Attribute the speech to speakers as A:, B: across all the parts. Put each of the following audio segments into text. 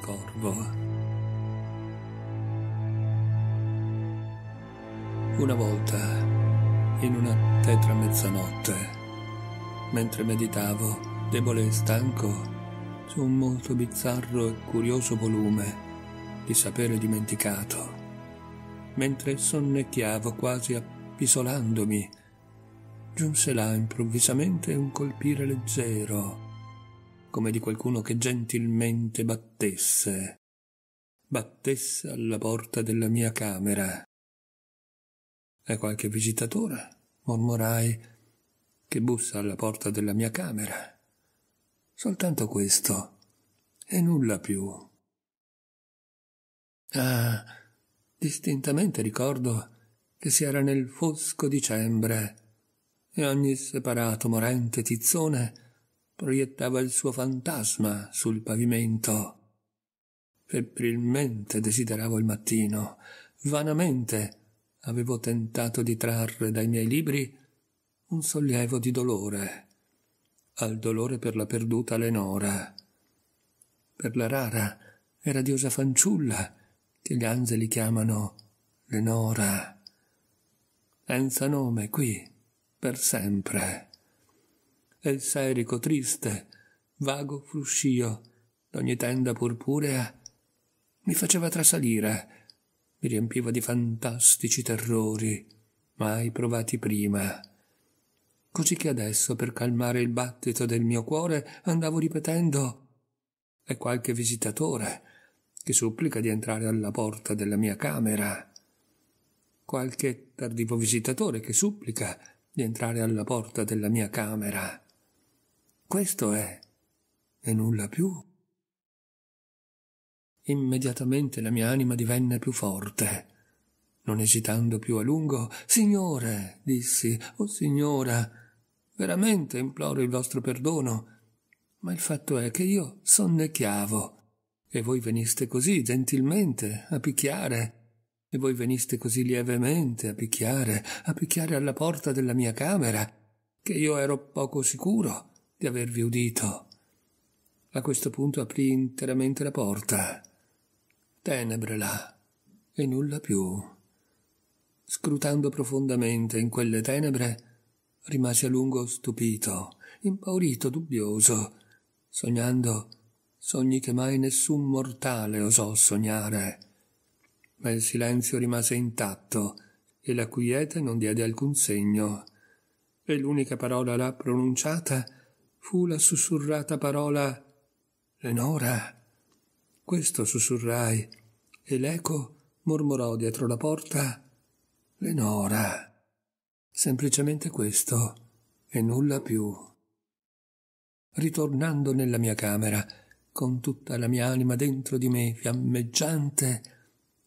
A: corvo. Una volta, in una tetra mezzanotte, mentre meditavo, debole e stanco, su un molto bizzarro e curioso volume di sapere dimenticato, mentre sonnecchiavo quasi appisolandomi, giunse là improvvisamente un colpire leggero come di qualcuno che gentilmente battesse, battesse alla porta della mia camera. È qualche visitatore, mormorai, che bussa alla porta della mia camera. Soltanto questo, e nulla più. Ah, distintamente ricordo che si era nel fosco dicembre, e ogni separato morente tizzone proiettava il suo fantasma sul pavimento. Febbrilmente desideravo il mattino, vanamente avevo tentato di trarre dai miei libri un sollievo di dolore, al dolore per la perduta Lenora, per la rara e radiosa fanciulla che gli angeli chiamano Lenora, senza nome qui, per sempre e il serico triste, vago fruscio d'ogni tenda purpurea, mi faceva trasalire, mi riempiva di fantastici terrori, mai provati prima. Così che adesso, per calmare il battito del mio cuore, andavo ripetendo è qualche visitatore che supplica di entrare alla porta della mia camera. Qualche tardivo visitatore che supplica di entrare alla porta della mia camera. Questo è, e nulla più. Immediatamente la mia anima divenne più forte. Non esitando più a lungo, Signore, dissi, o oh Signora, veramente imploro il vostro perdono, ma il fatto è che io sonnecchiavo, e voi veniste così gentilmente a picchiare, e voi veniste così lievemente a picchiare, a picchiare alla porta della mia camera, che io ero poco sicuro di avervi udito. A questo punto aprì interamente la porta. Tenebre là e nulla più. Scrutando profondamente in quelle tenebre, rimasi a lungo stupito, impaurito, dubbioso, sognando sogni che mai nessun mortale osò sognare. Ma il silenzio rimase intatto e la quiete non diede alcun segno. E l'unica parola là pronunciata fu la sussurrata parola Lenora. Questo sussurrai e l'eco mormorò dietro la porta Lenora. Semplicemente questo e nulla più. Ritornando nella mia camera, con tutta la mia anima dentro di me fiammeggiante,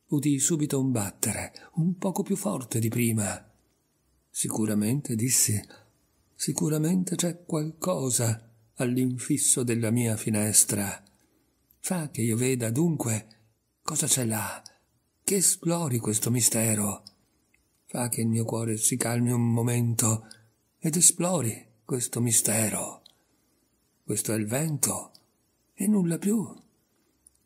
A: udii subito un battere, un poco più forte di prima. Sicuramente, dissi, Sicuramente c'è qualcosa all'infisso della mia finestra. Fa che io veda dunque cosa c'è là, che esplori questo mistero. Fa che il mio cuore si calmi un momento ed esplori questo mistero. Questo è il vento e nulla più.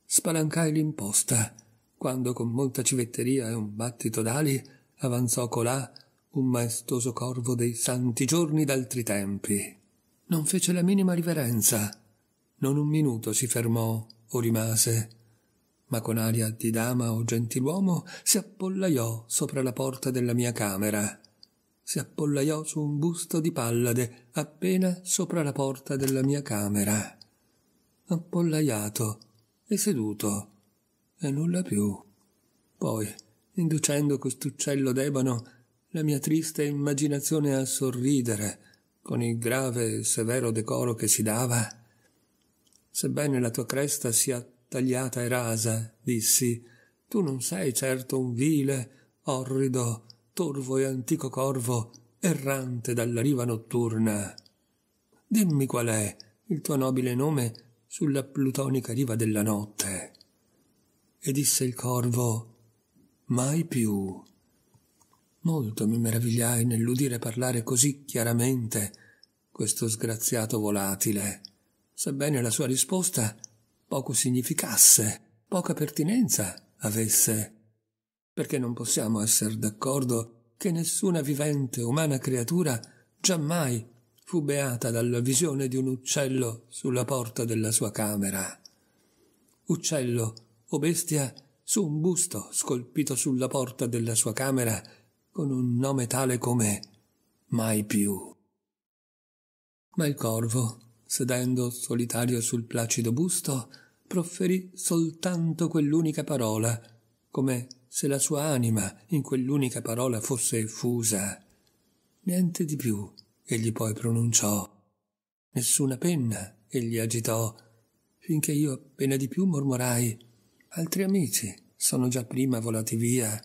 A: Spalancai l'imposta quando con molta civetteria e un battito d'ali avanzò colà un maestoso corvo dei santi giorni d'altri tempi. Non fece la minima riverenza, non un minuto si fermò o rimase, ma con aria di dama o gentiluomo si appollaiò sopra la porta della mia camera, si appollaiò su un busto di pallade appena sopra la porta della mia camera, appollaiato e seduto, e nulla più. Poi, inducendo quest'uccello d'ebano la mia triste immaginazione a sorridere, con il grave e severo decoro che si dava. Sebbene la tua cresta sia tagliata e rasa, dissi, tu non sei certo un vile, orrido, torvo e antico corvo, errante dalla riva notturna. Dimmi qual è il tuo nobile nome sulla plutonica riva della notte. E disse il corvo, mai più. Molto mi meravigliai nell'udire parlare così chiaramente questo sgraziato volatile, sebbene la sua risposta poco significasse, poca pertinenza avesse, perché non possiamo essere d'accordo che nessuna vivente umana creatura giammai fu beata dalla visione di un uccello sulla porta della sua camera. Uccello o bestia su un busto scolpito sulla porta della sua camera con un nome tale come mai più. Ma il corvo, sedendo solitario sul placido busto, profferì soltanto quell'unica parola, come se la sua anima in quell'unica parola fosse effusa. Niente di più egli poi pronunciò. Nessuna penna egli agitò, finché io appena di più mormorai Altri amici sono già prima volati via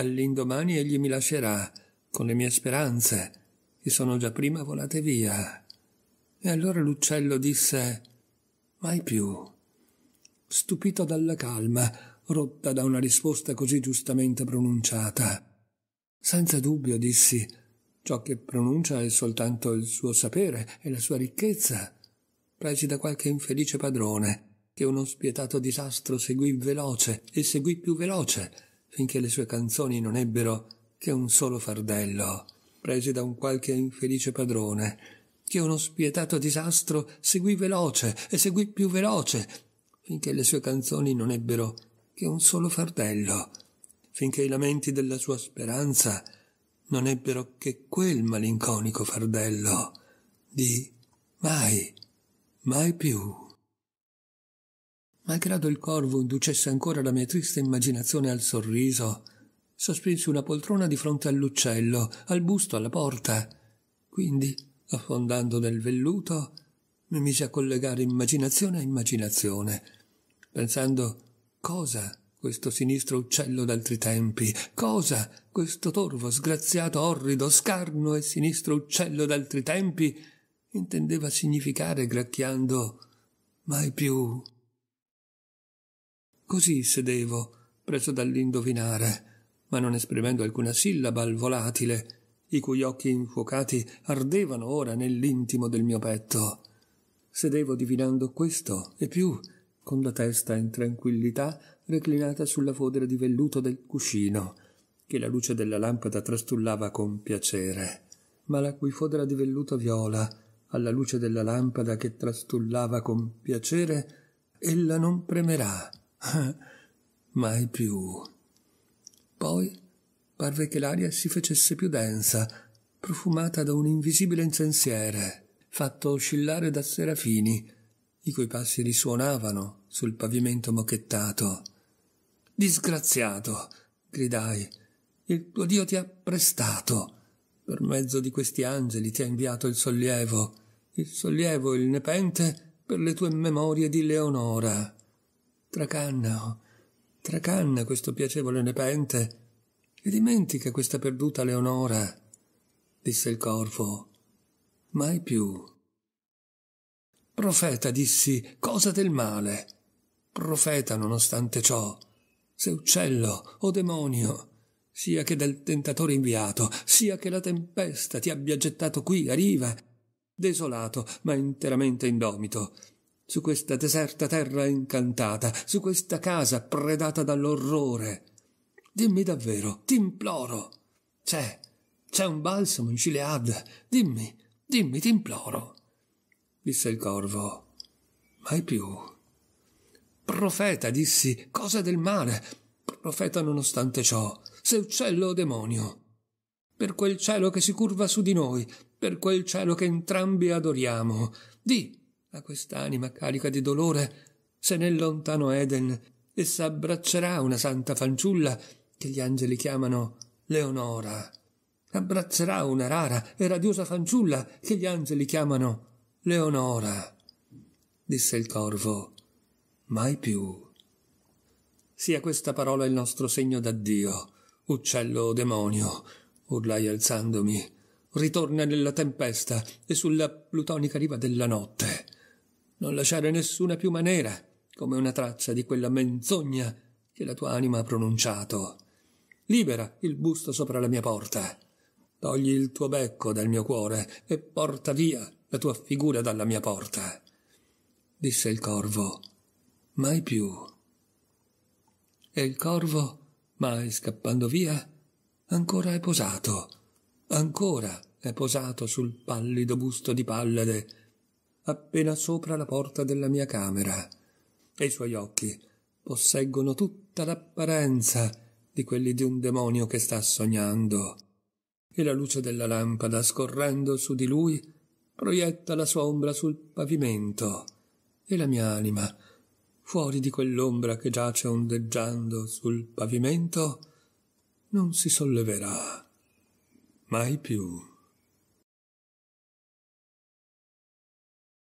A: All'indomani egli mi lascerà, con le mie speranze, che sono già prima volate via. E allora l'uccello disse Mai più. Stupito dalla calma, rotta da una risposta così giustamente pronunciata. Senza dubbio, dissi, ciò che pronuncia è soltanto il suo sapere e la sua ricchezza, presi da qualche infelice padrone, che uno spietato disastro seguì veloce e seguì più veloce, finché le sue canzoni non ebbero che un solo fardello, prese da un qualche infelice padrone, che uno spietato disastro seguì veloce e seguì più veloce, finché le sue canzoni non ebbero che un solo fardello, finché i lamenti della sua speranza non ebbero che quel malinconico fardello di mai, mai più. Malgrado il corvo inducesse ancora la mia triste immaginazione al sorriso, sospinsi una poltrona di fronte all'uccello, al busto, alla porta. Quindi, affondando nel velluto, mi misi a collegare immaginazione a immaginazione, pensando cosa questo sinistro uccello d'altri tempi, cosa questo torvo sgraziato, orrido, scarno e sinistro uccello d'altri tempi intendeva significare gracchiando mai più Così sedevo, preso dall'indovinare, ma non esprimendo alcuna sillaba al volatile, i cui occhi infuocati ardevano ora nell'intimo del mio petto. Sedevo divinando questo e più, con la testa in tranquillità reclinata sulla fodera di velluto del cuscino, che la luce della lampada trastullava con piacere, ma la cui fodera di velluto viola, alla luce della lampada che trastullava con piacere, ella non premerà mai più. Poi parve che l'aria si facesse più densa, profumata da un invisibile incensiere, fatto oscillare da serafini, i cui passi risuonavano sul pavimento mochettato. Disgraziato! gridai. Il tuo Dio ti ha prestato. Per mezzo di questi angeli ti ha inviato il sollievo, il sollievo e il nepente per le tue memorie di Leonora. Tracanna, oh, tracanna questo piacevole nepente e dimentica questa perduta Leonora, disse il corvo. Mai più. Profeta, dissi, cosa del male? Profeta, nonostante ciò, se uccello o demonio, sia che dal tentatore inviato, sia che la tempesta ti abbia gettato qui a riva, desolato ma interamente indomito, su questa deserta terra incantata, su questa casa predata dall'orrore. Dimmi davvero, t'imploro. C'è, c'è un balsamo in Gilead. Dimmi, dimmi, t'imploro. Disse il corvo. Mai più. Profeta, dissi, cosa del male. Profeta nonostante ciò, se uccello o demonio. Per quel cielo che si curva su di noi, per quel cielo che entrambi adoriamo. Di, ma quest'anima carica di dolore se nel lontano Eden essa abbraccerà una santa fanciulla che gli angeli chiamano Leonora. Abbraccerà una rara e radiosa fanciulla che gli angeli chiamano Leonora. Disse il corvo, mai più. Sia questa parola il nostro segno d'addio, uccello o demonio, urlai alzandomi. Ritorna nella tempesta e sulla plutonica riva della notte non lasciare nessuna piuma nera come una traccia di quella menzogna che la tua anima ha pronunciato. Libera il busto sopra la mia porta. Togli il tuo becco dal mio cuore e porta via la tua figura dalla mia porta. Disse il corvo, mai più. E il corvo, mai scappando via, ancora è posato, ancora è posato sul pallido busto di Pallade appena sopra la porta della mia camera e i suoi occhi posseggono tutta l'apparenza di quelli di un demonio che sta sognando e la luce della lampada scorrendo su di lui proietta la sua ombra sul pavimento e la mia anima fuori di quell'ombra che giace ondeggiando sul pavimento non si solleverà mai più.